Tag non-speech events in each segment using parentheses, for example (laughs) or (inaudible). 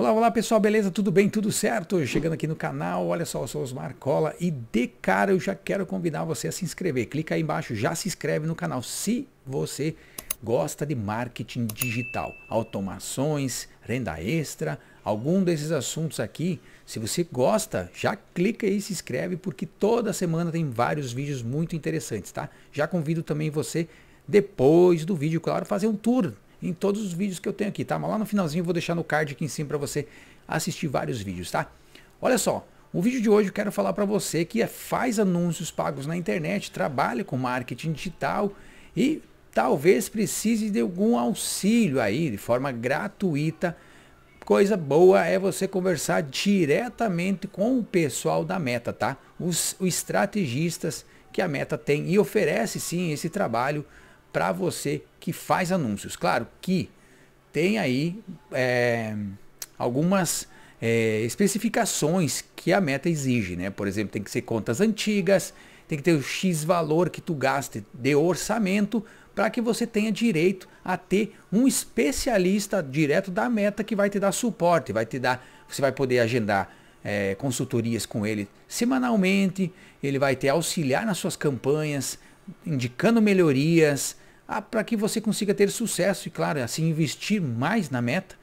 Olá, olá pessoal, beleza? Tudo bem? Tudo certo? Chegando aqui no canal, olha só, eu sou Osmar Cola e de cara eu já quero convidar você a se inscrever. Clica aí embaixo, já se inscreve no canal se você gosta de marketing digital, automações, renda extra, algum desses assuntos aqui. Se você gosta, já clica aí e se inscreve porque toda semana tem vários vídeos muito interessantes, tá? Já convido também você depois do vídeo, claro, fazer um tour em todos os vídeos que eu tenho aqui, tá? Mas lá no finalzinho eu vou deixar no card aqui em cima para você assistir vários vídeos, tá? Olha só, o vídeo de hoje eu quero falar para você que é faz anúncios pagos na internet, trabalha com marketing digital e talvez precise de algum auxílio aí de forma gratuita. Coisa boa é você conversar diretamente com o pessoal da Meta, tá? Os, os estrategistas que a Meta tem e oferece sim esse trabalho para você que faz anúncios. Claro que tem aí é, algumas é, especificações que a meta exige, né? Por exemplo, tem que ser contas antigas, tem que ter o X valor que tu gaste de orçamento para que você tenha direito a ter um especialista direto da meta que vai te dar suporte, vai te dar, você vai poder agendar é, consultorias com ele semanalmente, ele vai te auxiliar nas suas campanhas, indicando melhorias, ah, para que você consiga ter sucesso e, claro, assim investir mais na meta.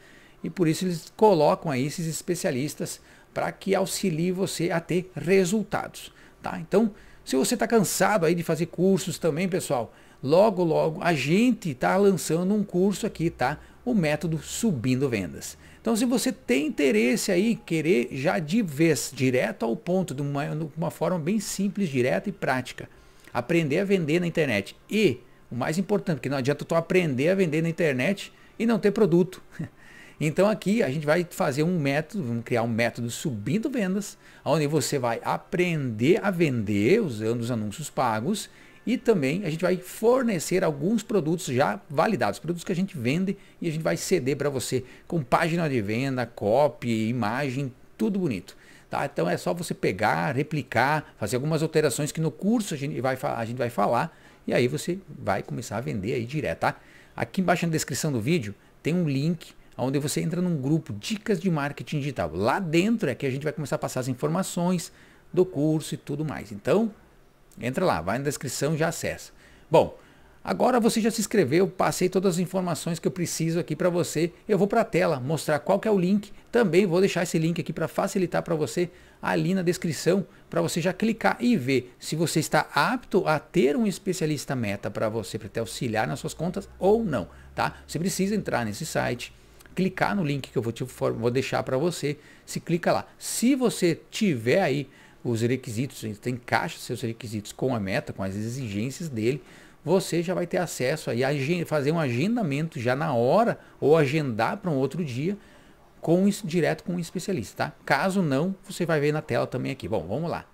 E por isso eles colocam aí esses especialistas para que auxilie você a ter resultados. Tá? Então, se você está cansado aí de fazer cursos também, pessoal, logo, logo a gente está lançando um curso aqui, tá? O método Subindo Vendas. Então, se você tem interesse aí, querer já de vez, direto ao ponto, de uma, de uma forma bem simples, direta e prática, Aprender a vender na internet. E, o mais importante, que não adianta tu aprender a vender na internet e não ter produto. (laughs) Então aqui a gente vai fazer um método, vamos criar um método subindo vendas, onde você vai aprender a vender usando os anúncios pagos e também a gente vai fornecer alguns produtos já validados, produtos que a gente vende e a gente vai ceder para você com página de venda, copy, imagem, tudo bonito. Tá? Então é só você pegar, replicar, fazer algumas alterações que no curso a gente vai, a gente vai falar e aí você vai começar a vender aí direto. Tá? Aqui embaixo na descrição do vídeo tem um link onde você entra num grupo Dicas de Marketing Digital. Lá dentro é que a gente vai começar a passar as informações do curso e tudo mais. Então entra lá, vai na descrição e já acessa. Bom, Agora você já se inscreveu, passei todas as informações que eu preciso aqui para você. Eu vou para a tela mostrar qual que é o link. Também vou deixar esse link aqui para facilitar para você ali na descrição, para você já clicar e ver se você está apto a ter um especialista meta para você, para te auxiliar nas suas contas ou não, tá? Você precisa entrar nesse site, clicar no link que eu vou, te, vou deixar para você, se clica lá. Se você tiver aí os requisitos, tem caixa seus requisitos com a meta, com as exigências dele, você já vai ter acesso aí a fazer um agendamento já na hora ou agendar para um outro dia com direto com um especialista, tá? Caso não, você vai ver na tela também aqui. Bom, vamos lá.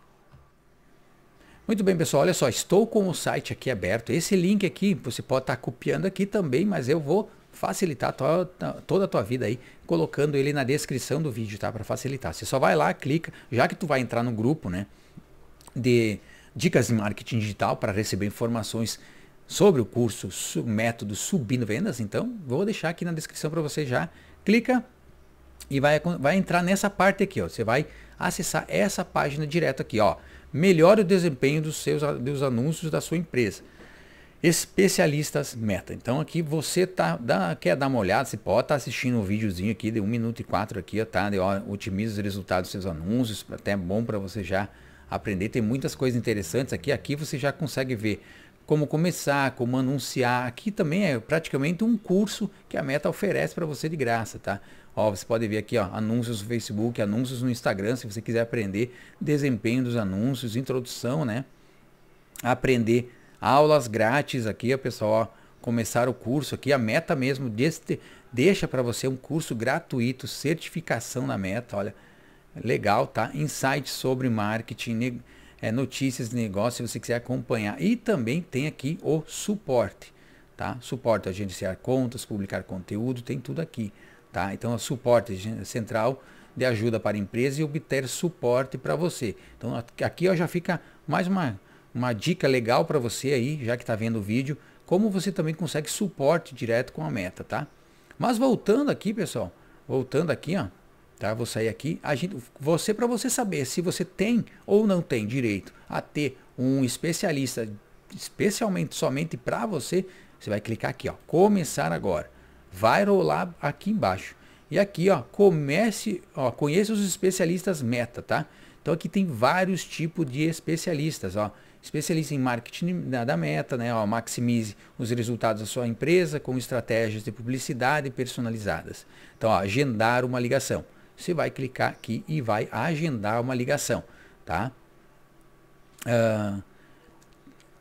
Muito bem, pessoal, olha só, estou com o site aqui aberto. Esse link aqui, você pode estar tá copiando aqui também, mas eu vou facilitar tua, toda a tua vida aí, colocando ele na descrição do vídeo, tá? Para facilitar. Você só vai lá, clica, já que tu vai entrar no grupo, né, de dicas de marketing digital para receber informações sobre o curso método subindo vendas, então vou deixar aqui na descrição para você já. Clica e vai, vai entrar nessa parte aqui, ó. Você vai acessar essa página direto aqui, ó. Melhore o desempenho dos seus dos anúncios da sua empresa. Especialistas Meta. Então aqui você tá dá, quer dar uma olhada, você pode estar tá assistindo um videozinho aqui de 1 minuto e 4 aqui, ó, tá? De, ó, otimiza os resultados dos seus anúncios, até é bom para você já aprender. Tem muitas coisas interessantes aqui. Aqui você já consegue ver como começar, como anunciar. Aqui também é praticamente um curso que a Meta oferece para você de graça, tá? Ó, você pode ver aqui, ó, anúncios no Facebook, anúncios no Instagram, se você quiser aprender desempenho dos anúncios, introdução, né? Aprender aulas grátis aqui, ó, pessoal, ó, começar o curso aqui, a Meta mesmo deste, deixa para você um curso gratuito, certificação na Meta, olha, legal, tá? Insights sobre marketing, é, notícias de negócio, se você quiser acompanhar. E também tem aqui o suporte, tá? Suporte, agenciar contas, publicar conteúdo, tem tudo aqui, tá? Então, o é suporte central de ajuda para a empresa e obter suporte para você. Então, aqui ó, já fica mais uma, uma dica legal para você aí, já que está vendo o vídeo, como você também consegue suporte direto com a meta, tá? Mas voltando aqui, pessoal, voltando aqui, ó, tá? Vou sair aqui. A gente, você para você saber se você tem ou não tem direito a ter um especialista especialmente somente para você, você vai clicar aqui, ó, começar agora. Vai rolar aqui embaixo. E aqui, ó, comece, ó, conheça os especialistas meta, tá? Então aqui tem vários tipos de especialistas, ó. Especialista em marketing da meta, né? Ó, maximize os resultados da sua empresa com estratégias de publicidade personalizadas. Então, ó, agendar uma ligação você vai clicar aqui e vai agendar uma ligação, tá? Ah,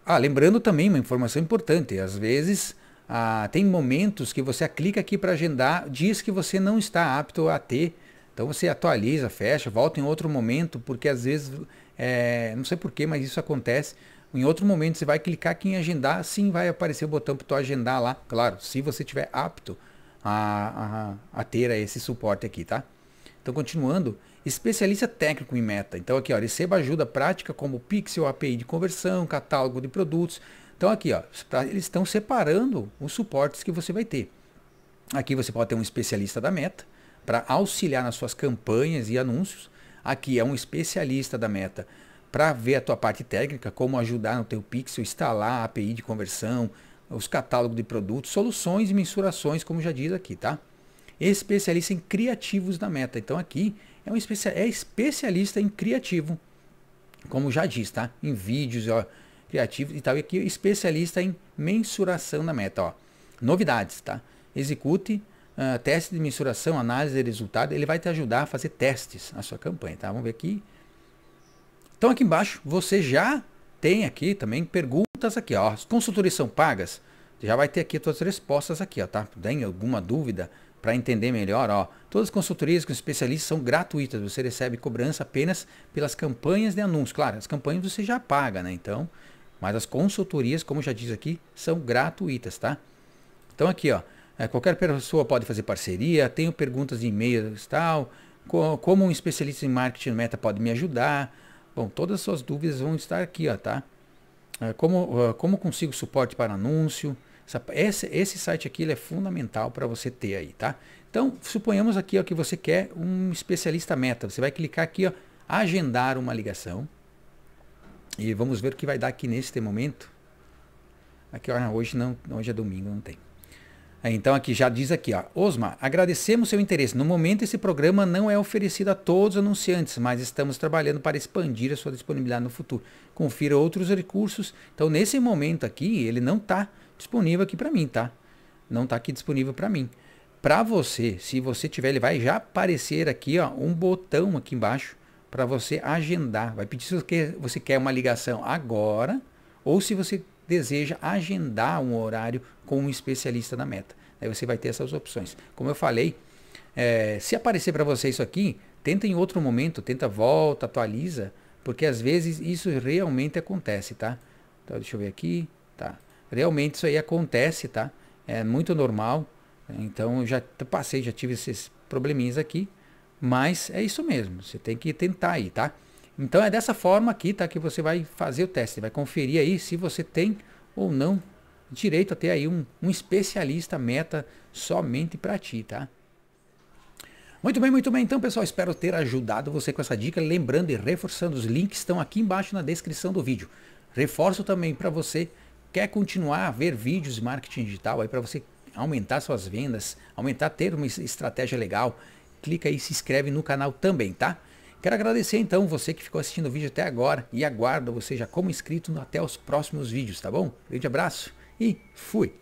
ah, lembrando também uma informação importante, às vezes ah, tem momentos que você clica aqui para agendar, diz que você não está apto a ter, então você atualiza, fecha, volta em outro momento, porque às vezes, é, não sei porquê, mas isso acontece, em outro momento você vai clicar aqui em agendar, sim, vai aparecer o botão para tu agendar lá, claro, se você tiver apto a, a, a ter esse suporte aqui, tá? Então, continuando, especialista técnico em meta. Então, aqui, ó, receba ajuda prática como Pixel, API de conversão, catálogo de produtos. Então, aqui, ó, eles estão separando os suportes que você vai ter. Aqui você pode ter um especialista da meta para auxiliar nas suas campanhas e anúncios. Aqui é um especialista da meta para ver a tua parte técnica, como ajudar no teu Pixel, instalar a API de conversão, os catálogos de produtos, soluções e mensurações, como já diz aqui, tá? especialista em criativos da Meta. Então aqui é um especia é especialista em criativo, como já diz, tá? Em vídeos, ó, criativos e tal. E aqui é especialista em mensuração da Meta, ó. Novidades, tá? Execute uh, ah, teste de mensuração, análise de resultado. Ele vai te ajudar a fazer testes na sua campanha, tá? Vamos ver aqui. Então aqui embaixo você já tem aqui também perguntas aqui, ó. As consultorias são pagas? já vai ter aqui todas as respostas aqui, ó, tá? Tem alguma dúvida? para entender melhor, ó, todas as consultorias com especialistas são gratuitas, você recebe cobrança apenas pelas campanhas de anúncios. Claro, as campanhas você já paga, né? Então, mas as consultorias, como já diz aqui, são gratuitas, tá? Então aqui, ó, é, qualquer pessoa pode fazer parceria, tenho perguntas de e-mails tal, como um especialista em marketing meta pode me ajudar. Bom, todas as suas dúvidas vão estar aqui, ó, tá? É, como, é, como consigo suporte para anúncio, esse, esse site aqui ele é fundamental para você ter aí, tá? Então, suponhamos aqui ó, que você quer um especialista meta. Você vai clicar aqui, ó, agendar uma ligação. E vamos ver o que vai dar aqui neste momento. Aqui, ó, hoje não, hoje é domingo, não tem. Então aqui já diz aqui, ó, Osma, agradecemos seu interesse. No momento esse programa não é oferecido a todos os anunciantes, mas estamos trabalhando para expandir a sua disponibilidade no futuro. Confira outros recursos. Então nesse momento aqui ele não está disponível aqui para mim, tá? Não tá aqui disponível para mim. Para você, se você tiver, ele vai já aparecer aqui, ó, um botão aqui embaixo para você agendar. Vai pedir se você quer uma ligação agora ou se você deseja agendar um horário com um especialista da meta. Aí você vai ter essas opções. Como eu falei, é, se aparecer para você isso aqui, tenta em outro momento, tenta volta, atualiza, porque às vezes isso realmente acontece, tá? Então deixa eu ver aqui, tá? realmente isso aí acontece, tá? É muito normal. Então eu já passei, já tive esses probleminhas aqui, mas é isso mesmo, você tem que tentar aí, tá? Então é dessa forma aqui, tá? Que você vai fazer o teste, vai conferir aí se você tem ou não direito a ter aí um, um especialista meta somente para ti, tá? Muito bem, muito bem. Então, pessoal, espero ter ajudado você com essa dica. Lembrando e reforçando, os links estão aqui embaixo na descrição do vídeo. Reforço também para você Quer continuar a ver vídeos de marketing digital aí para você aumentar suas vendas, aumentar, ter uma estratégia legal? Clica aí e se inscreve no canal também, tá? Quero agradecer então você que ficou assistindo o vídeo até agora e aguardo você já como inscrito até os próximos vídeos, tá bom? Grande abraço e fui!